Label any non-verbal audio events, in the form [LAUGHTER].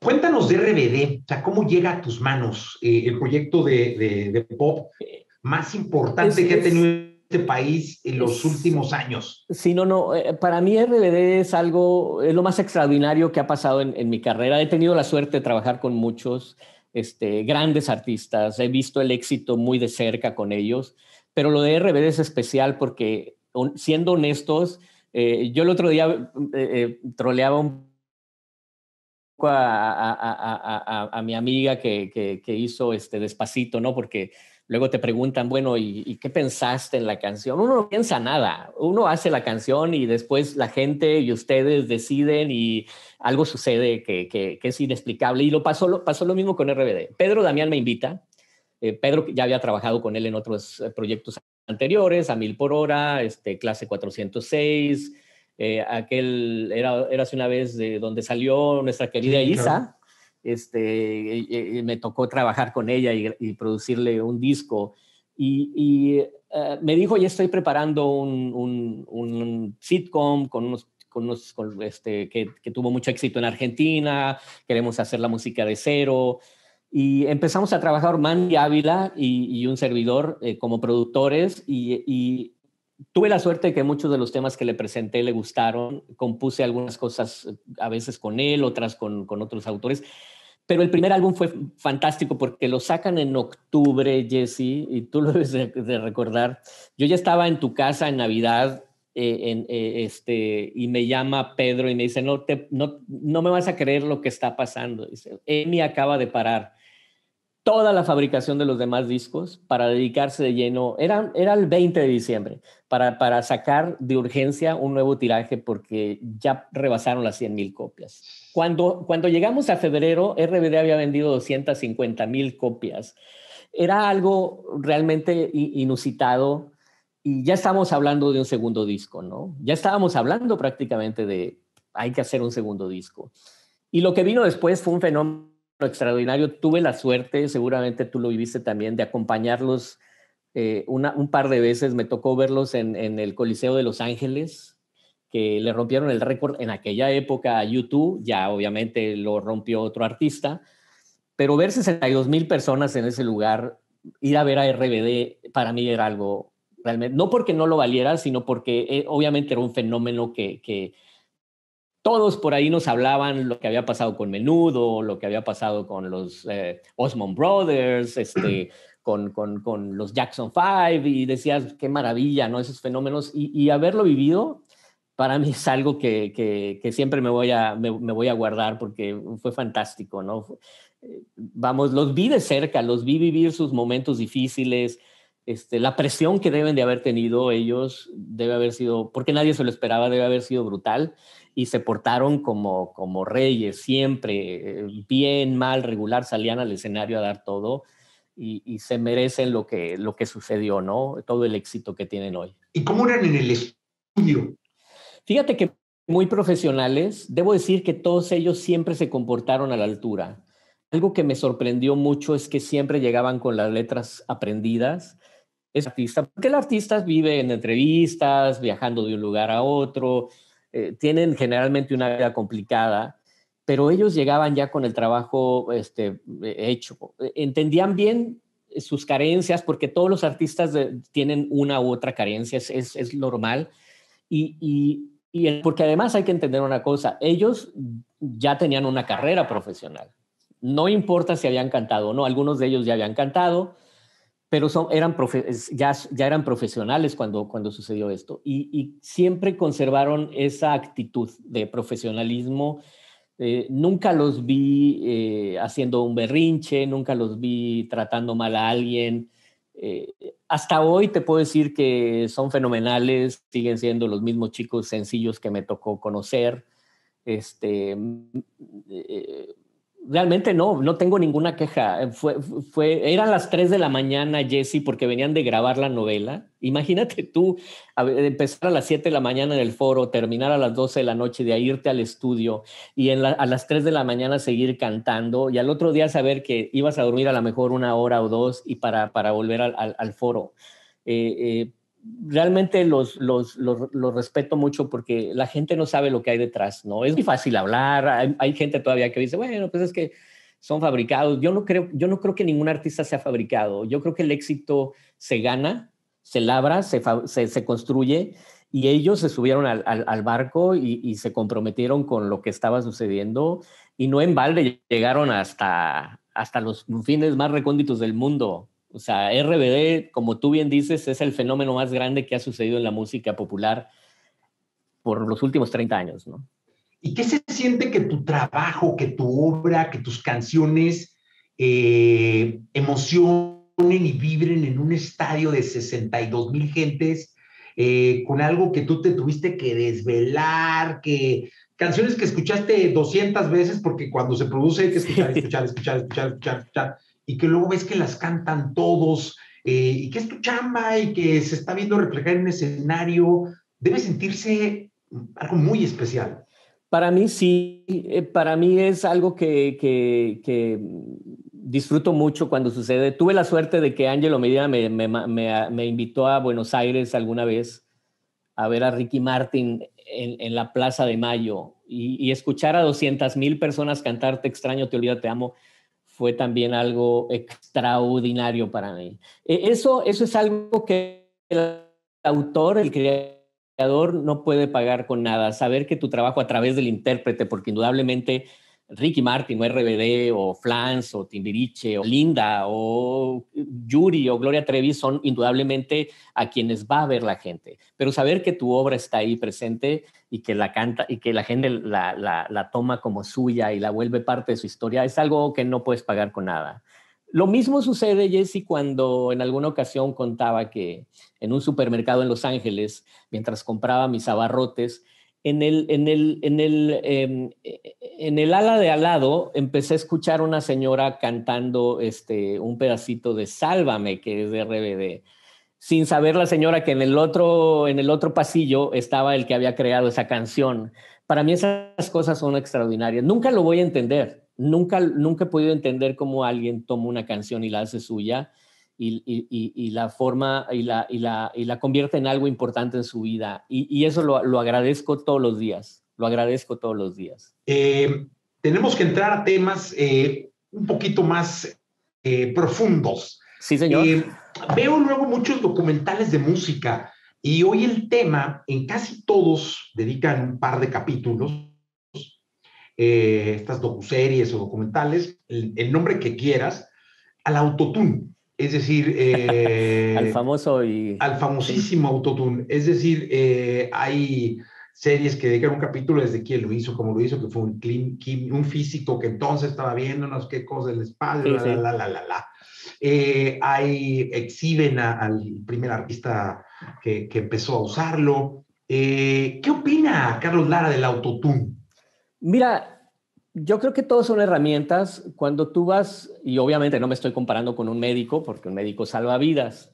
Cuéntanos de RBD, o sea, ¿cómo llega a tus manos eh, el proyecto de, pop más importante que ha tenido este país en los últimos años? Sí, no, no, eh, para mí RBD es algo, es lo más extraordinario que ha pasado en, mi carrera. He tenido la suerte de trabajar con muchos este, grandes artistas, he visto el éxito muy de cerca con ellos, pero lo de RBD es especial porque, siendo honestos, eh, yo el otro día troleaba un a, mi amiga que, que, hizo este despacito, ¿no? Porque luego te preguntan, bueno, ¿y, qué pensaste en la canción? Uno no piensa nada, uno hace la canción y después la gente y ustedes deciden y algo sucede que, es inexplicable. Y lo pasó, lo pasó lo mismo con RBD. Pedro Damián me invita. Eh, Pedro ya había trabajado con él en otros eh, proyectos anteriores, a mil por hora, este, clase 406 eh, aquel, era, hace una vez de donde salió nuestra querida Isa, este, eh, eh, me tocó trabajar con ella y, producirle un disco. Y, me dijo, ya estoy preparando un, sitcom con unos este, que, tuvo mucho éxito en Argentina, queremos hacer la música de cero. Y empezamos a trabajar y Ávila y, un servidor como productores y, tuve la suerte de que muchos de los temas que le presenté le gustaron, compuse algunas cosas eh, a veces con él, otras con, otros autores, pero el primer álbum fue fantástico porque lo sacan en octubre, Jesse, y tú lo [LAUGHS] debes de, recordar. Yo ya estaba en tu casa en Navidad eh, eh, este, y me llama Pedro y me dice, no, te, no, me vas a creer lo que está pasando. Dice, Emi acaba de parar toda la fabricación de los demás discos para dedicarse de lleno. Era, era el 20 de diciembre para, para sacar de urgencia un nuevo tiraje porque ya rebasaron las 100 copias. Cuando, cuando llegamos a febrero, RBD había vendido 250 copias. Era algo realmente inusitado y ya estábamos hablando de un segundo disco, ¿no? Ya estábamos hablando prácticamente de hay que hacer un segundo disco. Y lo que vino después fue un fenómeno extraordinario. Tuve la suerte, seguramente tú lo viviste también, de acompañarlos eh, un par de veces. Me tocó verlos en, el Coliseo de Los Ángeles, que le rompieron el récord en aquella época a YouTube. Ya obviamente lo rompió otro artista. Pero ver 62 mil personas en ese lugar, ir a ver a RBD, para mí era algo realmente, no porque no lo valiera, sino porque eh, obviamente era un fenómeno que todos por ahí nos hablaban lo que había pasado con Menudo, lo que había pasado con los eh, Osmond Brothers, este, [CLEARS THROAT] con, los Jackson Five, y decías, qué maravilla, ¿no? Esos fenómenos. Y, haberlo vivido, para mí es algo que, siempre me voy, a, voy a guardar porque fue fantástico, ¿no? Eh, vamos, los vi de cerca, los vi vivir sus momentos difíciles, este, la presión que deben de haber tenido ellos debe haber sido, porque nadie se lo esperaba, debe haber sido brutal y se portaron como, como reyes, siempre, eh, bien, mal, regular, salían al escenario a dar todo y, se merecen lo que, lo que sucedió, ¿no? Todo el éxito que tienen hoy. ¿Y cómo eran en el estudio? Fíjate que muy profesionales, debo decir que todos ellos siempre se comportaron a la altura. Algo que me sorprendió mucho es que siempre llegaban con las letras aprendidas. Es artista, porque el artista vive en entrevistas, viajando de un lugar a otro, eh, tienen generalmente una vida complicada, pero ellos llegaban ya con el trabajo este, eh, hecho. Entendían bien sus carencias, porque todos los artistas tienen una u otra carencia, es, normal. Y, y, porque además hay que entender una cosa, ellos ya tenían una carrera profesional. No importa si habían cantado o no, algunos de ellos ya habían cantado, pero eran ya, ya eran profesionales cuando, cuando sucedió esto y, siempre conservaron esa actitud de profesionalismo. Eh, nunca los vi eh, haciendo un berrinche, nunca los vi tratando mal a alguien. Eh, hasta hoy te puedo decir que son fenomenales, siguen siendo los mismos chicos sencillos que me tocó conocer. Este, mm, Realmente no, no tengo ninguna queja. Eh, fue, fue, eran las 3 de la mañana, Jesse, porque venían de grabar la novela. Imagínate tú empezar a las 7 de la mañana en el foro, terminar a las 12 de la noche, de irte al estudio y en a las 3 de la mañana seguir cantando y al otro día saber que ibas a dormir a lo mejor una hora o dos y para, para volver al, foro. Eh, eh, realmente los, los, los, respeto mucho porque la gente no sabe lo que hay detrás, ¿no? Es muy fácil hablar, hay, gente todavía que dice, bueno, pues es que son fabricados. Yo no, creo, yo no creo que ningún artista sea fabricado. Yo creo que el éxito se gana, se labra, se, se, construye y ellos se subieron al, al, barco y, y, se comprometieron con lo que estaba sucediendo y no en balde llegaron hasta, hasta los fines más recónditos del mundo. O sea, RBD, como tú bien dices, es el fenómeno más grande que ha sucedido en la música popular por los últimos 30 años, ¿no? ¿Y qué se siente que tu trabajo, que tu obra, que tus canciones eh, emocionen y vibren en un estadio de 62 mil gentes eh, con algo que tú te tuviste que desvelar, que canciones que escuchaste 200 veces porque cuando se produce hay que escuchar, [LAUGHS] escuchar, escuchar, escuchar, escuchar, escuchar y que luego ves que las cantan todos eh, y que es tu chamba y que se está viendo reflejar en el escenario, debe sentirse algo muy especial. Para mí sí, eh, para mí es algo que, disfruto mucho cuando sucede. Tuve la suerte de que Ángelo Medina me, invitó a Buenos Aires alguna vez a ver a Ricky Martin en, la Plaza de Mayo y, escuchar a 200 mil personas cantar extraño, te olvido, te amo fue también algo extraordinario para mí. E, eso, eso es algo que el autor, el creador, no puede pagar con nada. Saber que tu trabajo a través del intérprete, porque indudablemente Ricky Martin o RBD o Flans o Timbiriche o Linda o Yuri o Gloria Trevi son indudablemente a quienes va a ver la gente. Pero saber que tu obra está ahí presente y que la canta y que la gente la, la toma como suya y la vuelve parte de su historia es algo que no puedes pagar con nada. Lo mismo sucede, Jesse, cuando en alguna ocasión contaba que en un supermercado en Los Ángeles, mientras compraba mis abarrotes, Em, e, en el, ala de al lado empecé a escuchar una señora cantando este, un pedacito de Sálvame, que es de RBD, sin saber la señora que en el, otro, en el otro pasillo estaba el que había creado esa canción. Para mí esas cosas son extraordinarias. Nunca lo voy a entender. Nunca, nunca he podido entender cómo alguien toma una canción y la hace suya y, la forma y la, y, la, y la convierte en algo importante en su vida. Y, eso lo, lo, agradezco todos los días, lo agradezco todos los días. Eh, tenemos que entrar a temas eh, un poquito más eh, profundos. Sí, señor. veo luego muchos documentales de música y hoy el tema, en casi todos, dedican un par de capítulos. estas docuseries o documentales, el, el nombre que quieras, al autotune. Es decir, [LAUGHS] eh, al famoso y... Al famosísimo autotune. Es decir, eh, hay series que dedican un capítulo desde quién lo hizo, como lo hizo, que fue un, físico que entonces estaba viéndonos qué cosa del espalda, la, la, la, la, la, eh, hay, exhiben al primer artista que, que empezó a usarlo. ¿Qué opina Carlos Lara del autotune? Mira, yo creo que todos son herramientas. Cuando tú vas, y obviamente no me estoy comparando con un médico, porque un médico salva vidas,